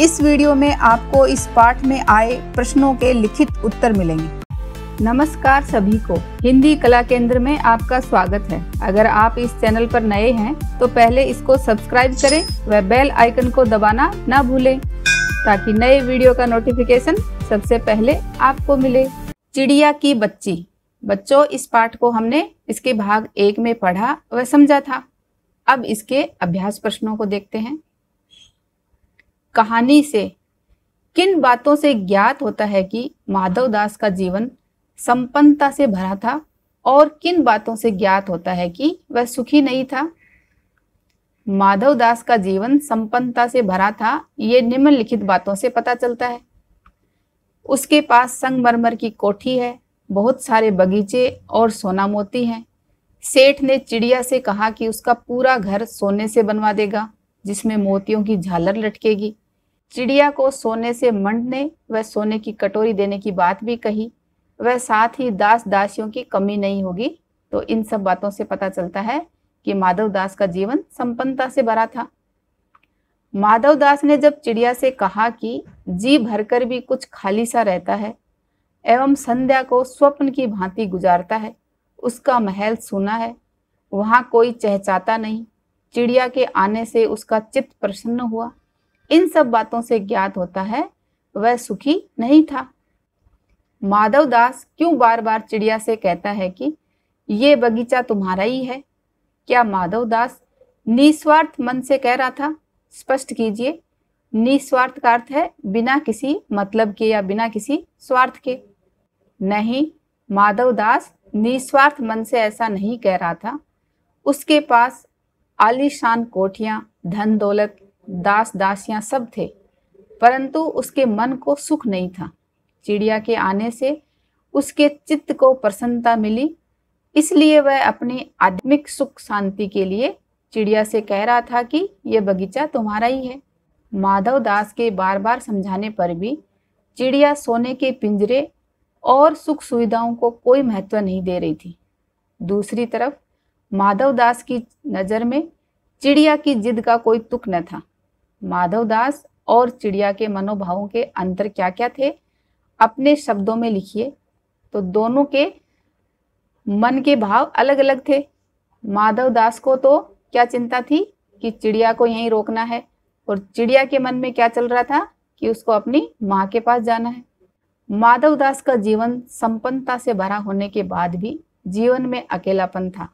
इस वीडियो में आपको इस पाठ में आए प्रश्नों के लिखित उत्तर मिलेंगे नमस्कार सभी को हिंदी कला केंद्र में आपका स्वागत है अगर आप इस चैनल पर नए हैं तो पहले इसको सब्सक्राइब करें व बेल आइकन को दबाना न भूलें ताकि नए वीडियो का नोटिफिकेशन सबसे पहले आपको मिले चिड़िया की बच्ची बच्चों इस पाठ को हमने इसके भाग एक में पढ़ा व समझा था अब इसके अभ्यास प्रश्नों को देखते हैं कहानी से किन बातों से ज्ञात होता है कि माधव दास का जीवन संपन्नता से भरा था और किन बातों से ज्ञात होता है कि वह सुखी नहीं था माधव दास का जीवन संपन्नता से भरा था ये निम्नलिखित बातों से पता चलता है उसके पास संगमरमर की कोठी है बहुत सारे बगीचे और सोना मोती हैं सेठ ने चिड़िया से कहा कि उसका पूरा घर सोने से बनवा देगा जिसमें मोतियों की झालर लटकेगी चिड़िया को सोने से मंडने व सोने की कटोरी देने की बात भी कही वह साथ ही दास दासियों की कमी नहीं होगी तो इन सब बातों से पता चलता है कि माधव दास का जीवन संपन्नता से भरा था माधव दास ने जब चिड़िया से कहा कि जी भरकर भी कुछ खाली सा रहता है एवं संध्या को स्वप्न की भांति गुजारता है उसका महल सुना है वहाँ कोई चहचाता नहीं चिड़िया के आने से उसका चित्त प्रसन्न हुआ इन सब बातों से ज्ञात होता है वह सुखी नहीं था माधव दास क्यों बार बार चिड़िया से कहता है कि ये बगीचा तुम्हारा ही है क्या माधव दास निस्वार्थ मन से कह रहा था स्पष्ट कीजिए निस्वार्थ का अर्थ है बिना किसी मतलब के या बिना किसी स्वार्थ के नहीं माधव दास निस्वार्थ मन से ऐसा नहीं कह रहा था उसके पास आलीशान कोठियां धन दौलत दास दासियां सब थे परंतु उसके मन को सुख नहीं था चिड़िया के आने से उसके चित्त को प्रसन्नता मिली इसलिए वह अपनी आध्यात्मिक सुख शांति के लिए चिड़िया से कह रहा था कि यह बगीचा तुम्हारा ही है माधव दास के बार बार समझाने पर भी चिड़िया सोने के पिंजरे और सुख सुविधाओं को कोई महत्व नहीं दे रही थी दूसरी तरफ माधव दास की नज़र में चिड़िया की जिद का कोई तुक न था माधवदास और चिड़िया के मनोभावों के अंतर क्या क्या थे अपने शब्दों में लिखिए तो दोनों के मन के भाव अलग अलग थे माधवदास को तो क्या चिंता थी कि चिड़िया को यहीं रोकना है और चिड़िया के मन में क्या चल रहा था कि उसको अपनी माँ के पास जाना है माधवदास का जीवन संपन्नता से भरा होने के बाद भी जीवन में अकेलापन था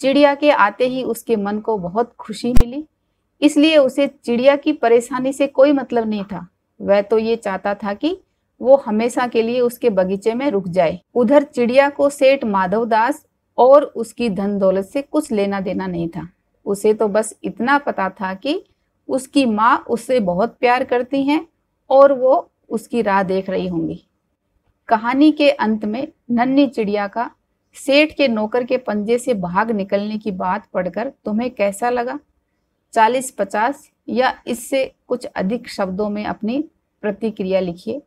चिड़िया के आते ही उसके मन को बहुत खुशी मिली इसलिए उसे चिड़िया की परेशानी से कोई मतलब नहीं था वह तो ये चाहता था कि वो हमेशा के लिए उसके बगीचे में रुक जाए उधर चिड़िया को सेठ माधव दास और उसकी धन दौलत से कुछ लेना देना नहीं था उसे तो बस इतना पता था कि उसकी माँ उससे बहुत प्यार करती हैं और वो उसकी राह देख रही होंगी कहानी के अंत में नन्ही चिड़िया का सेठ के नौकर के पंजे से भाग निकलने की बात पढ़कर तुम्हें कैसा लगा चालीस पचास या इससे कुछ अधिक शब्दों में अपनी प्रतिक्रिया लिखिए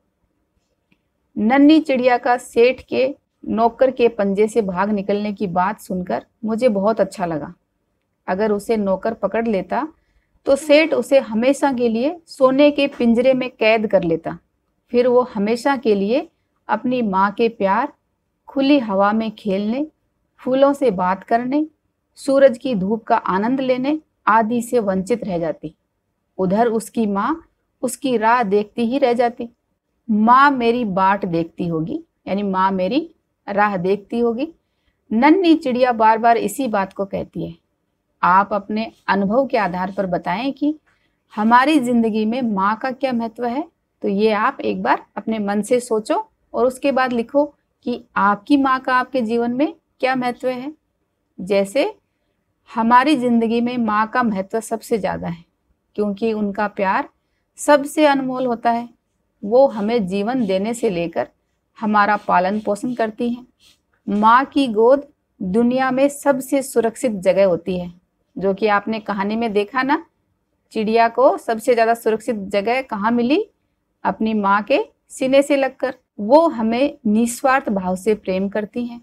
नन्ही चिड़िया का सेठ के नौकर के पंजे से भाग निकलने की बात सुनकर मुझे बहुत अच्छा लगा अगर उसे नौकर पकड़ लेता तो सेठ उसे हमेशा के लिए सोने के पिंजरे में कैद कर लेता फिर वो हमेशा के लिए अपनी माँ के प्यार खुली हवा में खेलने फूलों से बात करने सूरज की धूप का आनंद लेने आदि से वंचित रह जाती उधर उसकी माँ उसकी राह देखती ही रह जाती माँ मेरी बाट देखती होगी यानी माँ मेरी राह देखती होगी नन्ही चिड़िया बार बार इसी बात को कहती है आप अपने अनुभव के आधार पर बताएं कि हमारी जिंदगी में माँ का क्या महत्व है तो ये आप एक बार अपने मन से सोचो और उसके बाद लिखो कि आपकी माँ का आपके जीवन में क्या महत्व है जैसे हमारी जिंदगी में माँ का महत्व सबसे ज़्यादा है क्योंकि उनका प्यार सबसे अनमोल होता है वो हमें जीवन देने से लेकर हमारा पालन पोषण करती हैं माँ की गोद दुनिया में सबसे सुरक्षित जगह होती है जो कि आपने कहानी में देखा ना चिड़िया को सबसे ज़्यादा सुरक्षित जगह कहाँ मिली अपनी माँ के सीने से लगकर वो हमें निस्वार्थ भाव से प्रेम करती हैं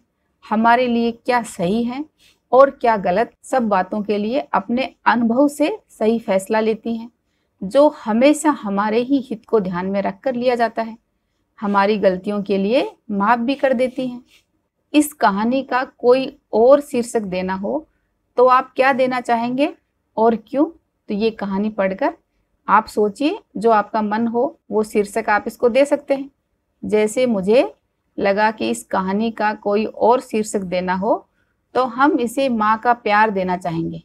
हमारे लिए क्या सही है और क्या गलत सब बातों के लिए अपने अनुभव से सही फैसला लेती हैं जो हमेशा हमारे ही हित को ध्यान में रखकर लिया जाता है हमारी गलतियों के लिए माफ भी कर देती हैं इस कहानी का कोई और शीर्षक देना हो तो आप क्या देना चाहेंगे और क्यों तो ये कहानी पढ़कर आप सोचिए जो आपका मन हो वो शीर्षक आप इसको दे सकते हैं जैसे मुझे लगा कि इस कहानी का कोई और शीर्षक देना हो तो हम इसे माँ का प्यार देना चाहेंगे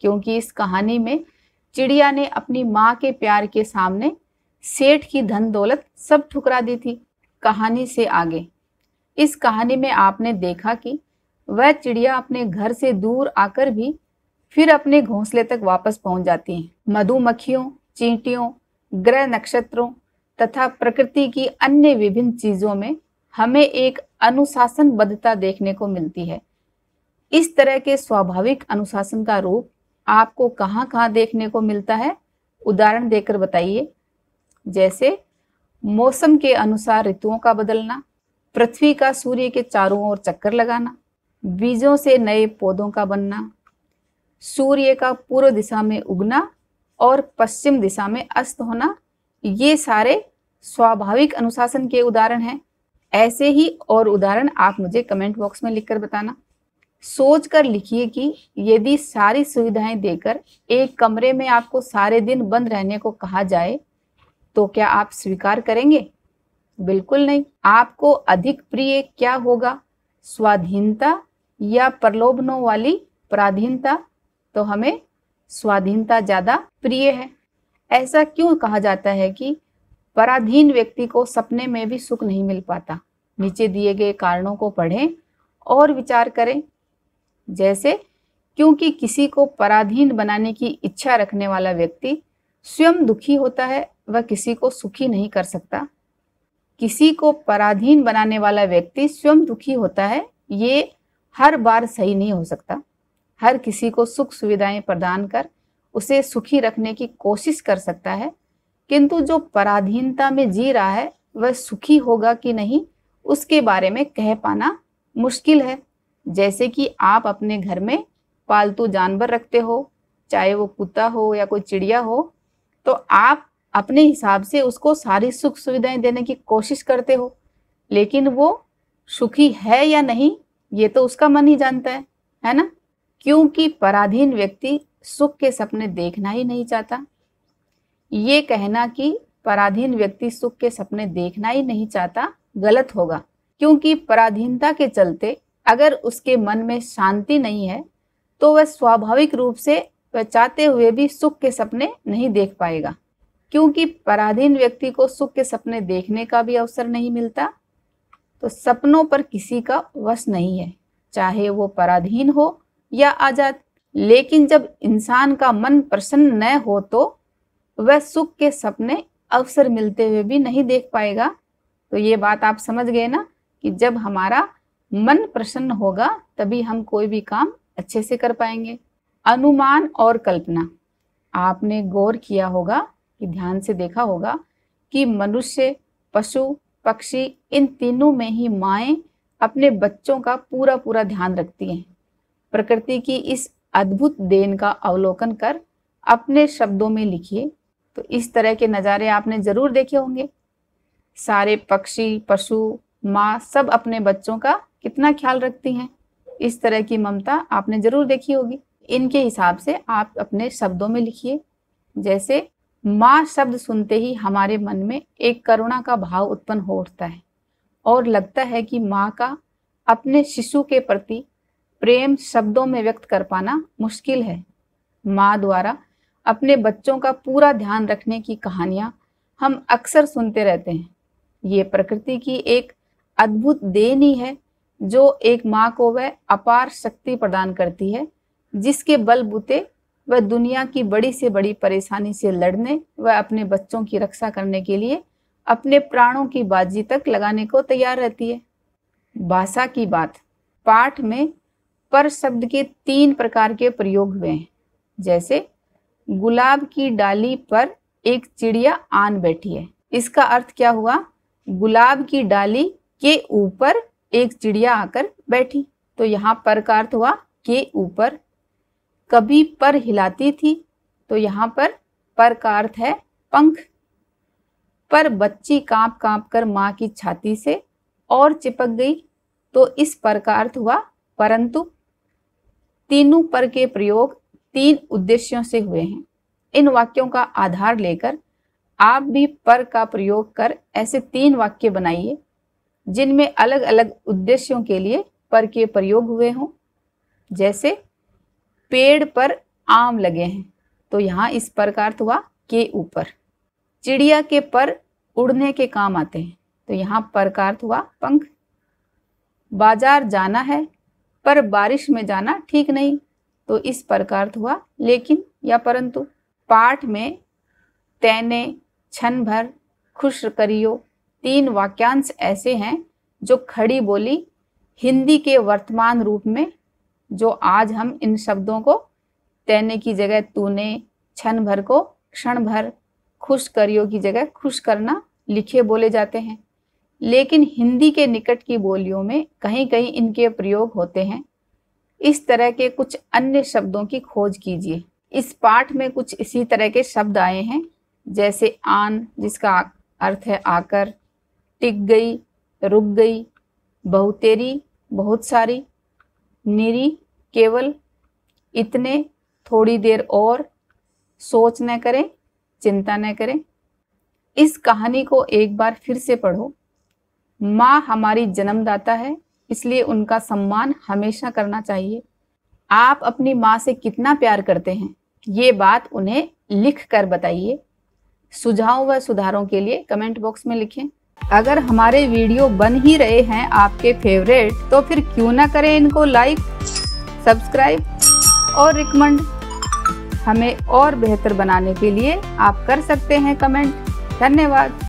क्योंकि इस कहानी में चिड़िया ने अपनी माँ के प्यार के सामने सेठ की धन दौलत सब ठुकरा दी थी कहानी से आगे इस कहानी में आपने देखा कि वह चिड़िया अपने घर से दूर आकर भी फिर अपने घोंसले तक वापस पहुंच जाती है मधुमक्खियों चींटियों ग्रह नक्षत्रों तथा प्रकृति की अन्य विभिन्न चीजों में हमें एक अनुशासनबद्धता देखने को मिलती है इस तरह के स्वाभाविक अनुशासन का रूप आपको कहाँ कहाँ देखने को मिलता है उदाहरण देकर बताइए जैसे मौसम के अनुसार ऋतुओं का बदलना पृथ्वी का सूर्य के चारों ओर चक्कर लगाना बीजों से नए पौधों का बनना सूर्य का पूर्व दिशा में उगना और पश्चिम दिशा में अस्त होना ये सारे स्वाभाविक अनुशासन के उदाहरण हैं ऐसे ही और उदाहरण आप मुझे कमेंट बॉक्स में लिखकर बताना सोच कर लिखिए कि यदि सारी सुविधाएं देकर एक कमरे में आपको सारे दिन बंद रहने को कहा जाए तो क्या आप स्वीकार करेंगे बिल्कुल नहीं आपको अधिक प्रिय क्या होगा स्वाधीनता या प्रलोभनों वाली पराधीनता तो हमें स्वाधीनता ज़्यादा प्रिय है ऐसा क्यों कहा जाता है कि पराधीन व्यक्ति को सपने में भी सुख नहीं मिल पाता नीचे दिए गए कारणों को पढ़ें और विचार करें जैसे क्योंकि किसी को पराधीन बनाने की इच्छा रखने वाला व्यक्ति स्वयं दुखी होता है वह किसी को सुखी नहीं कर सकता किसी को पराधीन बनाने वाला व्यक्ति स्वयं दुखी होता है ये हर बार सही नहीं हो सकता हर किसी को सुख सुविधाएं प्रदान कर उसे सुखी रखने की कोशिश कर सकता है किंतु जो पराधीनता में जी रहा है वह सुखी होगा कि नहीं उसके बारे में कह पाना मुश्किल है जैसे कि आप अपने घर में पालतू जानवर रखते हो चाहे वो कुत्ता हो या कोई चिड़िया हो तो आप अपने हिसाब से उसको सारी सुख सुविधाएं देने की कोशिश करते हो लेकिन वो सुखी है या नहीं ये तो उसका मन ही जानता है है ना क्योंकि पराधीन व्यक्ति सुख के सपने देखना ही नहीं चाहता ये कहना कि पराधीन व्यक्ति सुख के सपने देखना ही नहीं चाहता गलत होगा क्योंकि पराधीनता के चलते अगर उसके मन में शांति नहीं है तो वह स्वाभाविक रूप से वह चाहते हुए भी सुख के सपने नहीं देख पाएगा क्योंकि पराधीन व्यक्ति को सुख के सपने देखने का भी अवसर नहीं मिलता तो सपनों पर किसी का वश नहीं है चाहे वो पराधीन हो या आजाद लेकिन जब इंसान का मन प्रसन्न न हो तो वह सुख के सपने अवसर मिलते हुए भी नहीं देख पाएगा तो ये बात आप समझ गए ना कि जब हमारा मन प्रसन्न होगा तभी हम कोई भी काम अच्छे से कर पाएंगे अनुमान और कल्पना आपने गौर किया होगा कि ध्यान से देखा होगा कि मनुष्य पशु पक्षी इन तीनों में ही माए अपने बच्चों का पूरा पूरा ध्यान रखती हैं प्रकृति की इस अद्भुत देन का अवलोकन कर अपने शब्दों में लिखिए तो इस तरह के नज़ारे आपने ज़रूर देखे होंगे सारे पक्षी पशु माँ सब अपने बच्चों का कितना ख्याल रखती हैं इस तरह की ममता आपने जरूर देखी होगी इनके हिसाब से आप अपने शब्दों में लिखिए जैसे माँ शब्द सुनते ही हमारे मन में एक करुणा का भाव उत्पन्न हो उठता है और लगता है कि माँ का अपने शिशु के प्रति प्रेम शब्दों में व्यक्त कर पाना मुश्किल है माँ द्वारा अपने बच्चों का पूरा ध्यान रखने की कहानियाँ हम अक्सर सुनते रहते हैं ये प्रकृति की एक अद्भुत देन ही है जो एक माँ को वह अपार शक्ति प्रदान करती है जिसके बलबूते वह दुनिया की बड़ी से बड़ी परेशानी से लड़ने व अपने बच्चों की रक्षा करने के लिए अपने प्राणों की बाजी तक लगाने को तैयार रहती है भाषा की बात पाठ में पर शब्द के तीन प्रकार के प्रयोग हुए हैं जैसे गुलाब की डाली पर एक चिड़िया आन बैठी है इसका अर्थ क्या हुआ गुलाब की डाली के ऊपर एक चिड़िया आकर बैठी तो यहाँ पर का अर्थ हुआ के ऊपर कभी पर हिलाती थी तो यहाँ पर पर का अर्थ है पंख पर बच्ची कांप कांप कर माँ की छाती से और चिपक गई तो इस पर का अर्थ हुआ परंतु तीनों पर के प्रयोग तीन उद्देश्यों से हुए हैं इन वाक्यों का आधार लेकर आप भी पर का प्रयोग कर ऐसे तीन वाक्य बनाइए जिनमें अलग अलग उद्देश्यों के लिए पर के प्रयोग हुए हों जैसे पेड़ पर आम लगे हैं तो यहाँ इस पर का अर्थ हुआ के ऊपर चिड़िया के पर उड़ने के काम आते हैं तो यहाँ पर का अर्थ हुआ पंख बाजार जाना है पर बारिश में जाना ठीक नहीं तो इस पर का अर्थ हुआ लेकिन या परंतु पाठ में तैने छन भर खुश करियो तीन वाक्यांश ऐसे हैं जो खड़ी बोली हिंदी के वर्तमान रूप में जो आज हम इन शब्दों को तैने की जगह तूने क्षण भर को क्षण भर खुश करियो की जगह खुश करना लिखे बोले जाते हैं लेकिन हिंदी के निकट की बोलियों में कहीं कहीं इनके प्रयोग होते हैं इस तरह के कुछ अन्य शब्दों की खोज कीजिए इस पाठ में कुछ इसी तरह के शब्द आए हैं जैसे आन जिसका अर्थ है आकर टिक गई रुक गई बहुतेरी बहुत सारी निरी केवल इतने थोड़ी देर और सोच न करें चिंता न करें इस कहानी को एक बार फिर से पढ़ो माँ हमारी जन्मदाता है इसलिए उनका सम्मान हमेशा करना चाहिए आप अपनी माँ से कितना प्यार करते हैं ये बात उन्हें लिख कर बताइए सुझाव व सुधारों के लिए कमेंट बॉक्स में लिखें अगर हमारे वीडियो बन ही रहे हैं आपके फेवरेट तो फिर क्यों ना करें इनको लाइक सब्सक्राइब और रिकमेंड हमें और बेहतर बनाने के लिए आप कर सकते हैं कमेंट धन्यवाद